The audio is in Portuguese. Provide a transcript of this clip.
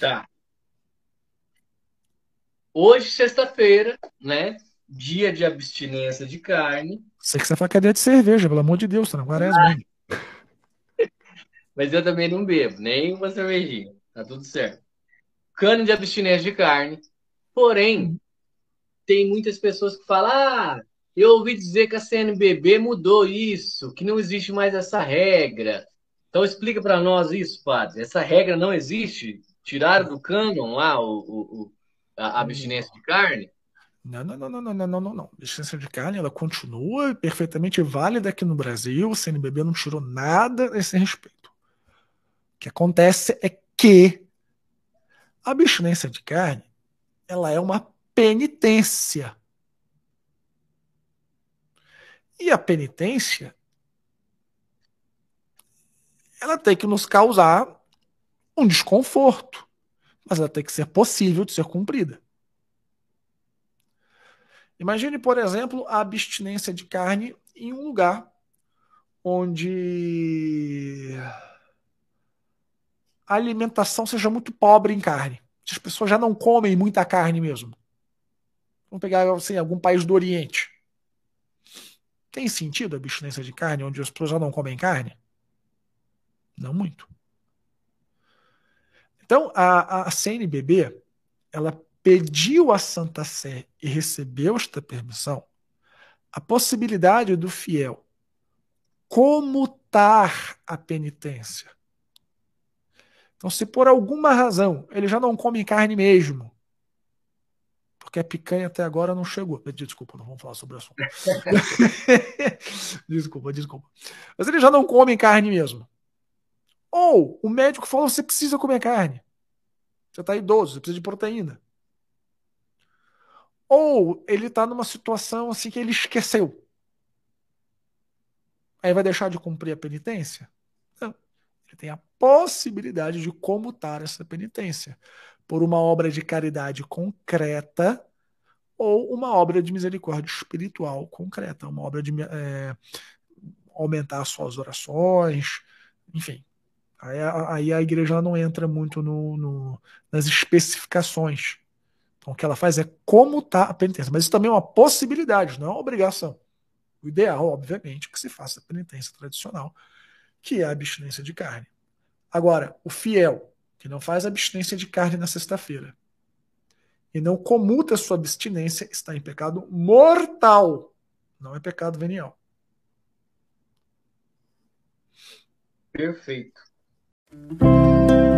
Tá. Hoje, sexta-feira, né? Dia de abstinência de carne. Você que você fala que é dia de cerveja, pelo amor de Deus, tá na quaresma. Ah. Mas eu também não bebo, nem uma cervejinha. Tá tudo certo. Cano de abstinência de carne. Porém, tem muitas pessoas que falam: ah, eu ouvi dizer que a CNBB mudou isso, que não existe mais essa regra. Então explica para nós isso, padre. Essa regra não existe? Tiraram do cânon lá o, o, a abstinência de carne? Não, não, não, não, não, não, não, não. Abstinência de carne, ela continua perfeitamente válida aqui no Brasil. O CNBB não tirou nada a esse respeito. O que acontece é que a abstinência de carne, ela é uma penitência. E a penitência, ela tem que nos causar um desconforto, mas ela tem que ser possível de ser cumprida. Imagine, por exemplo, a abstinência de carne em um lugar onde a alimentação seja muito pobre em carne. As pessoas já não comem muita carne mesmo. Vamos pegar assim, algum país do Oriente. Tem sentido a abstinência de carne onde as pessoas já não comem carne? Não muito. Então, a, a CNBB, ela pediu à Santa Sé e recebeu esta permissão a possibilidade do fiel comutar a penitência. Então, se por alguma razão ele já não come carne mesmo, porque a picanha até agora não chegou. Eh, desculpa, não vamos falar sobre o assunto. desculpa, desculpa. Mas ele já não come carne mesmo. Ou o médico falou: você precisa comer carne. Você está idoso, você precisa de proteína. Ou ele está numa situação assim que ele esqueceu. Aí vai deixar de cumprir a penitência? Não. Ele tem a possibilidade de comutar essa penitência por uma obra de caridade concreta ou uma obra de misericórdia espiritual concreta, uma obra de é, aumentar suas orações, enfim, Aí a, aí a igreja não entra muito no, no, nas especificações. Então, o que ela faz é comutar tá a penitência. Mas isso também é uma possibilidade, não é uma obrigação. O ideal, obviamente, é que se faça a penitência tradicional, que é a abstinência de carne. Agora, o fiel, que não faz abstinência de carne na sexta-feira e não comuta sua abstinência, está em pecado mortal. Não é pecado venial. Perfeito. thank you